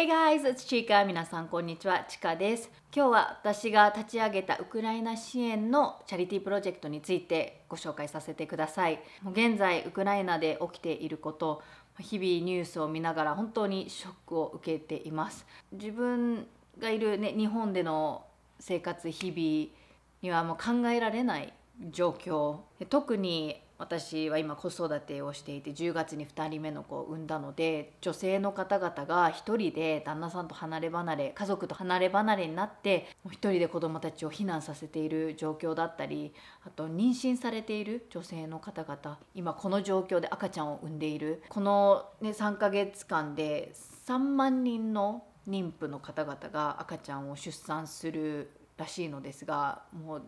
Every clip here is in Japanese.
Hey guys, it's Chika. 皆さんこんにちは、ちかです。今日は私が立ち上げたウクライナ支援のチャリティープロジェクトについてご紹介させてください。現在ウクライナで起きていること、日々ニュースを見ながら本当にショックを受けています。自分がいるね日本での生活日々にはもう考えられない状況。特に私は今子育てをしていて10月に2人目の子を産んだので女性の方々が1人で旦那さんと離れ離れ家族と離れ離れになってもう1人で子どもたちを避難させている状況だったりあと妊娠されている女性の方々今この状況で赤ちゃんを産んでいるこの、ね、3ヶ月間で3万人の妊婦の方々が赤ちゃんを出産するらしいのですがもう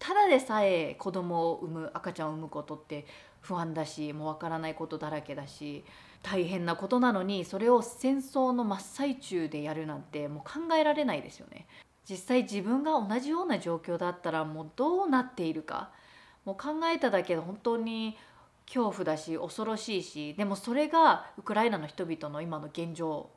ただでさえ子供を産む赤ちゃんを産むことって不安だしもうわからないことだらけだし大変なことなのにそれを戦争の真っ最中でやるなんてもう考えられないですよね。実際自分が同じような状況だったらもうどうなっているかもう考えただけで本当に恐怖だし恐ろしいしでもそれがウクライナの人々の今の現状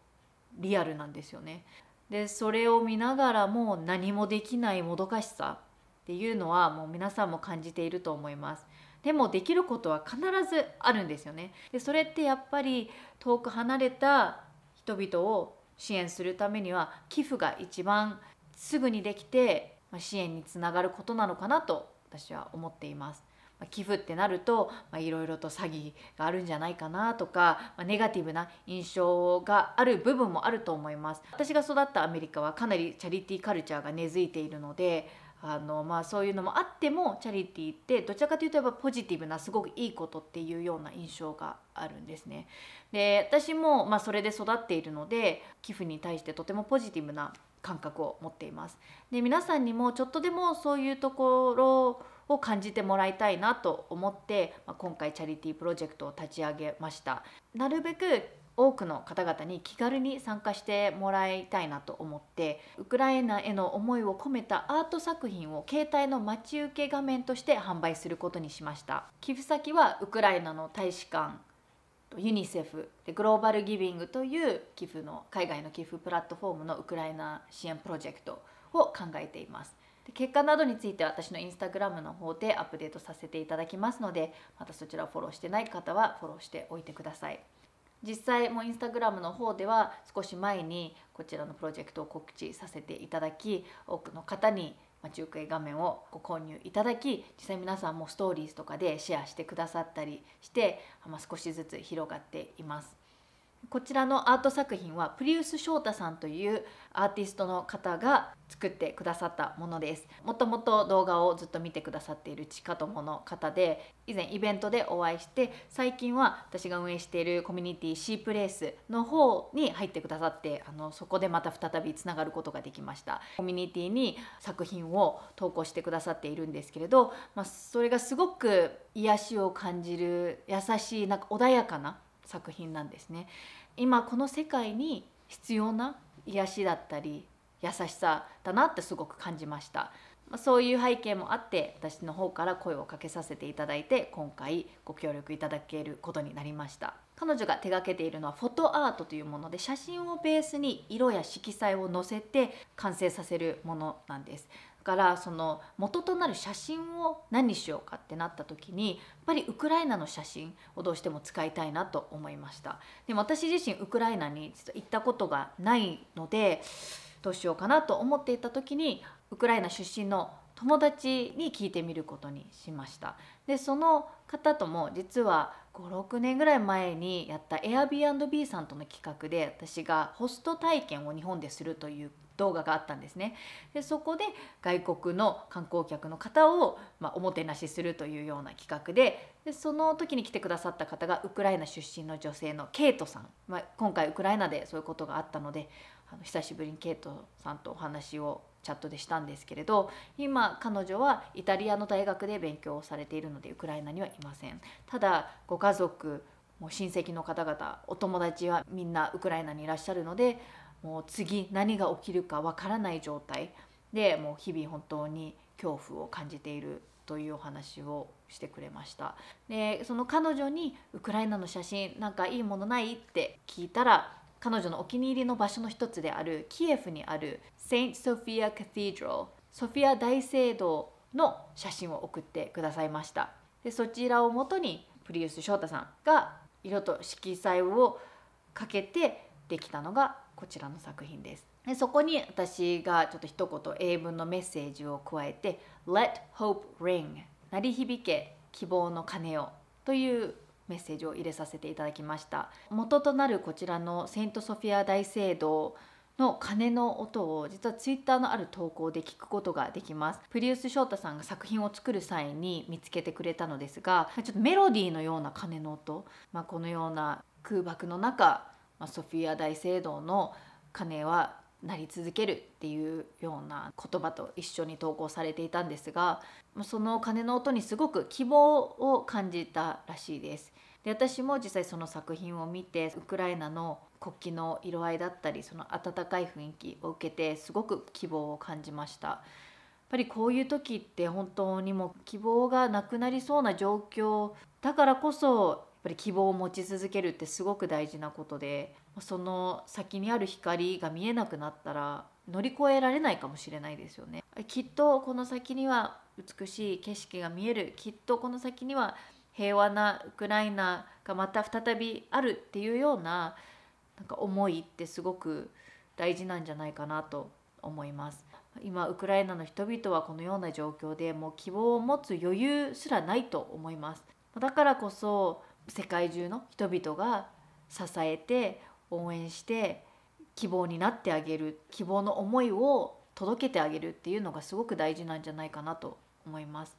リアルなんですよね。でそれを見ながらも何もできないもどかしさっていうのはもう皆さんも感じていると思います。でもできることは必ずあるんですよね。でそれってやっぱり遠く離れた人々を支援するためには寄付が一番すぐにできて支援につながることなのかなと私は思っています。寄付ってなるといろいろと詐欺があるんじゃないかなとか、まネガティブな印象がある部分もあると思います私が育ったアメリカはかなりチャリティーカルチャーが根付いているのであのまあ、そういうのもあってもチャリティーってどちらかというとやっぱポジティブなすごくいいことっていうような印象があるんですね。で私も、まあ、それで育っているので寄付に対してとてもポジティブな感覚を持っています。で皆さんにもちょっとでもそういうところを感じてもらいたいなと思って、まあ、今回チャリティープロジェクトを立ち上げました。なるべく多くの方々に気軽に参加してもらいたいなと思ってウクライナへの思いを込めたアート作品を携帯の待ち受け画面として販売することにしました寄付先はウクライナの大使館ユニセフでグローバルギビングという寄付の海外の寄付プラットフォームのウクライナ支援プロジェクトを考えていますで結果などについては私のインスタグラムの方でアップデートさせていただきますのでまたそちらをフォローしてない方はフォローしておいてください実際もうインスタグラムの方では少し前にこちらのプロジェクトを告知させていただき多くの方に中継画面をご購入いただき実際皆さんもストーリーズとかでシェアしてくださったりして、まあ、少しずつ広がっています。こちらのアート作品はプリウス翔太さんというアーティストの方が作ってくださったものですもともと動画をずっと見てくださっているちか友の方で以前イベントでお会いして最近は私が運営しているコミュニティシープレイスの方に入ってくださってあのそこでまた再びつながることができましたコミュニティに作品を投稿してくださっているんですけれど、まあ、それがすごく癒しを感じる優しいなんか穏やかな作品なんですね今この世界に必要な癒しだったり優しさだなってすごく感じましたまあ、そういう背景もあって私の方から声をかけさせていただいて今回ご協力いただけることになりました彼女が手がけているのはフォトアートというもので写真をベースに色や色彩を載せて完成させるものなんですだからその元となる写真を何にしようかってなった時にやっぱりウクライナの写真をどうしても使いたいなと思いましたでも私自身ウクライナに行ったことがないのでどうしようかなと思っていた時にウクライナ出身の友達に聞いてみることにしましたでその方とも実は56年ぐらい前にやった Airbnb さんとの企画で私がホスト体験を日本でするという動画があったんですねでそこで外国の観光客の方を、まあ、おもてなしするというような企画ででその時に来てくださった方がウクライナ出身の女性のケイトさん、まあ、今回ウクライナでそういうことがあったのであの久しぶりにケイトさんとお話をチャットでしたんですけれど今彼女はイタリアの大学で勉強をされているのでウクライナにはいませんただご家族もう親戚の方々お友達はみんなウクライナにいらっしゃるのでもう次何が起きるかわからない状態でもう日々本当に恐怖を感じているというお話をしてくれましたでその彼女にウクライナの写真なんかいいものないって聞いたら彼女のお気に入りの場所の一つであるキエフにある St. Sophia Cathedral ソフィア大聖堂の写真を送ってくださいましたでそちらをもとにプリウス翔太さんが色と色彩をかけてできたのがこちらの作品ですでそこに私がちょっと一言英文のメッセージを加えて「Let hope ring」「鳴り響け希望の鐘を」というメッセージを入れさせていただきました元となるこちらのセントソフィア大聖堂の鐘の音を実はツイッターのある投稿で聞くことができますプリウス翔太さんが作品を作る際に見つけてくれたのですがちょっとメロディーのような鐘の音、まあ、このような空爆の中、まあ、ソフィア大聖堂の鐘はなり続けるっていうような言葉と一緒に投稿されていたんですがその鐘の音にすごく希望を感じたらしいです。で私も実際その作品を見てウクライナの国旗の色合いだったりその温かい雰囲気を受けてすごく希望を感じました。やっぱりこういう時って本当にもう希望がなくなりそうな状況だからこそぱり希望を持ち続けるってすごく大事なことでその先にある光が見えなくなったら乗り越えられないかもしれないですよねきっとこの先には美しい景色が見えるきっとこの先には平和なウクライナがまた再びあるっていうようななんか思いってすごく大事なんじゃないかなと思います今ウクライナの人々はこのような状況でもう希望を持つ余裕すらないと思いますだからこそ世界中の人々が支えて応援して希望になってあげる希望の思いを届けてあげるっていうのがすごく大事なんじゃないかなと思います。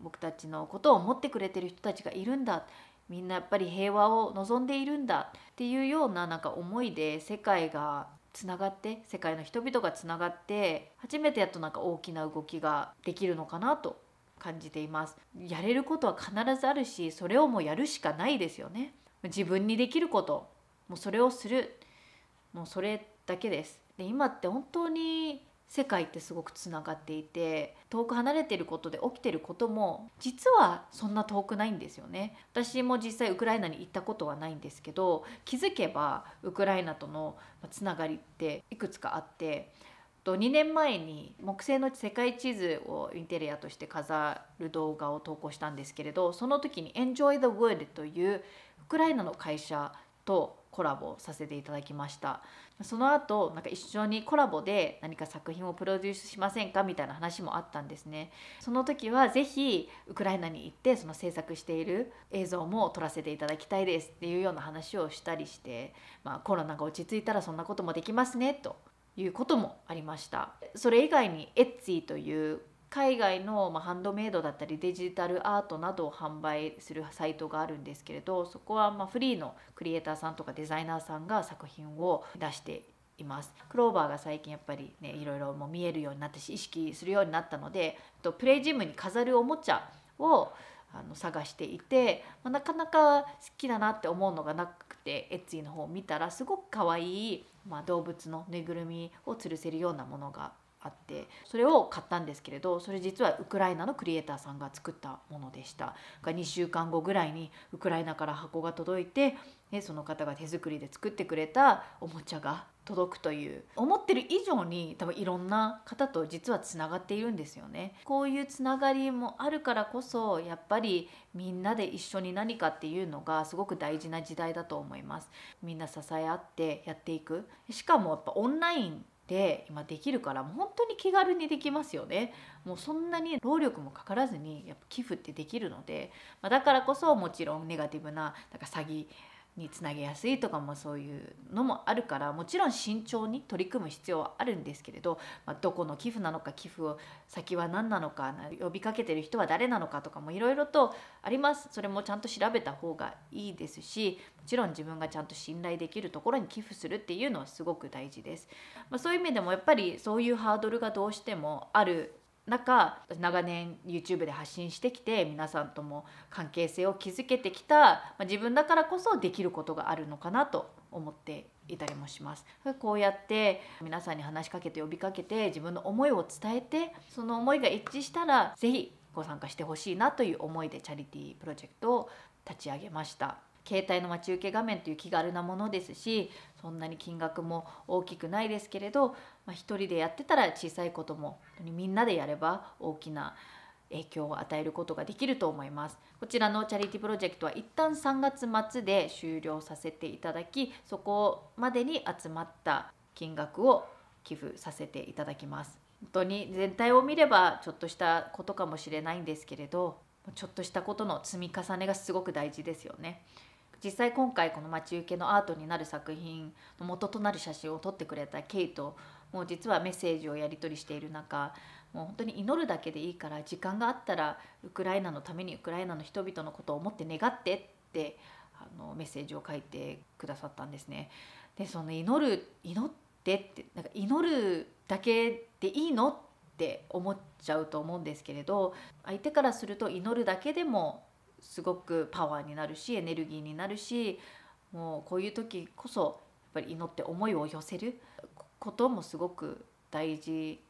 僕たちのことを思ってくれてる人たちがいるんだみんなやっぱり平和を望んでいるんだっていうようななんか思いで世界がつながって世界の人々がつながって初めてやっとなんか大きな動きができるのかなと感じていますやれることは必ずあるしそれをもうやるしかないですよね自分にできることもうそれをするもうそれだけですで今って本当に世界ってすごくつながっていて遠く離れてることで起きてることも実はそんな遠くないんですよね私も実際ウクライナに行ったことはないんですけど気づけばウクライナとのつながりっていくつかあってと2年前に木星の世界地図をインテリアとして飾る動画を投稿したんですけれどその時に Enjoy the Wood というウクライナの会社とコラボさせていただきましたその後なんか一緒にコラボで何か作品をプロデュースしませんかみたいな話もあったんですねその時は是非ウクライナに行ってその制作している映像も撮らせていただきたいですっていうような話をしたりして、まあ、コロナが落ち着いたらそんなこともできますねということもありましたそれ以外にエッツィという海外のハンドメイドだったりデジタルアートなどを販売するサイトがあるんですけれどそこはまフリーのクリエイターさんとかデザイナーさんが作品を出していますクローバーが最近やっぱりねいろいろもう見えるようになったし意識するようになったのでとプレイジムに飾るおもちゃをあの探していて、まあ、なかなか好きだなって思うのがなくてエッチの方を見たらすごく可愛いまあ、動物のぬいぐるみを吊るせるようなものがあってそれを買ったんですけれどそれ実はウクライナのクリエイターさんが作ったものでしたが2週間後ぐらいにウクライナから箱が届いてその方が手作りで作ってくれたおもちゃが届くという思ってる以上に多分いろんな方と実はつながっているんですよねこういうつながりもあるからこそやっぱりみんなで一緒に何かっていうのがすごく大事な時代だと思いますみんな支え合ってやっていくしかもやっぱオンラインで今できるからもう本当に気軽にできますよねもうそんなに労力もかからずにやっぱ寄付ってできるので、まあ、だからこそもちろんネガティブななんか詐欺につなげやすいとかもそういうのもあるからもちろん慎重に取り組む必要はあるんですけれど、まあ、どこの寄付なのか寄付を先は何なのか呼びかけてる人は誰なのかとかもいろいろとありますそれもちゃんと調べた方がいいですしもちろん自分がちゃんと信頼できるところに寄付するっていうのはすごく大事です、まあ、そういう意味でもやっぱりそういうハードルがどうしてもある中長年 YouTube で発信してきて皆さんとも関係性を築けてきた、ま自分だからこそできることがあるのかなと思っていたりもしますこうやって皆さんに話しかけて呼びかけて自分の思いを伝えてその思いが一致したら是非ご参加してほしいなという思いでチャリティープロジェクトを立ち上げました。携帯の待ち受け画面という気軽なものですしそんなに金額も大きくないですけれど、まあ、1人でやってたら小さいこともみんなでやれば大きな影響を与えることができると思いますこちらのチャリティープロジェクトは一旦3月末で終了させていただきそこまでに集まった金額を寄付させていただきます本当に全体を見ればちょっとしたことかもしれないんですけれどちょっとしたことの積み重ねがすごく大事ですよね実際今回この待ち受けのアートになる作品の元となる写真を撮ってくれたケイともう実はメッセージをやり取りしている中もう本当に祈るだけでいいから時間があったらウクライナのためにウクライナの人々のことを思って願ってってあのメッセージを書いてくださったんですね。でその祈る祈ってってなんか祈るだけでいいのって思っちゃうと思うんですけれど相手からすると祈るだけでもすごくパワーになるしエネルギーになるしもうこういう時こそやっぱり祈って思いを寄せることもすごく大事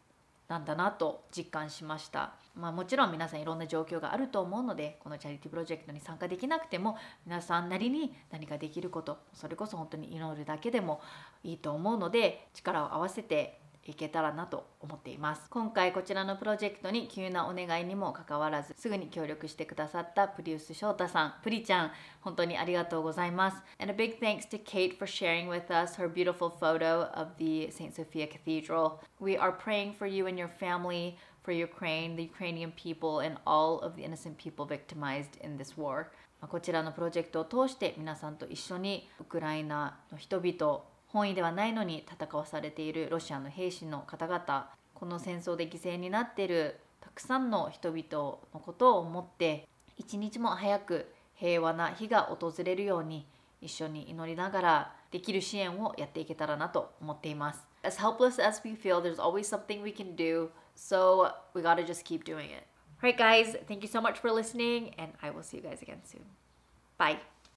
なんだなと実感しました、まあ、もちろん皆さんいろんな状況があると思うのでこのチャリティープロジェクトに参加できなくても皆さんなりに何かできることそれこそ本当に祈るだけでもいいと思うので力を合わせていけたらなと思っています今回こちらのプロジェクトに急なお願いにもかかわらずすぐに協力してくださったプリウス翔太さんプリちゃん本当にありがとうございます And a big thanks to Kate for sharing with us her beautiful photo of the St. Sophia Cathedral We are praying for you and your family for Ukraine, the Ukrainian people and all of the innocent people victimized in this war こちらのプロジェクトを通して皆さんと一緒にウクライナの人々本意ではないのに戦わされているロシアの兵士の方々この戦争で犠牲になっているたくさんの人々のことを思って一日も早く平和な日が訪れるように一緒に祈りながらできる支援をやっていけたらなと思っています。As helpless as we feel, there's always something we can do, so we gotta just keep doing it. Alright guys, thank you so much for listening and I will see you guys again soon. Bye!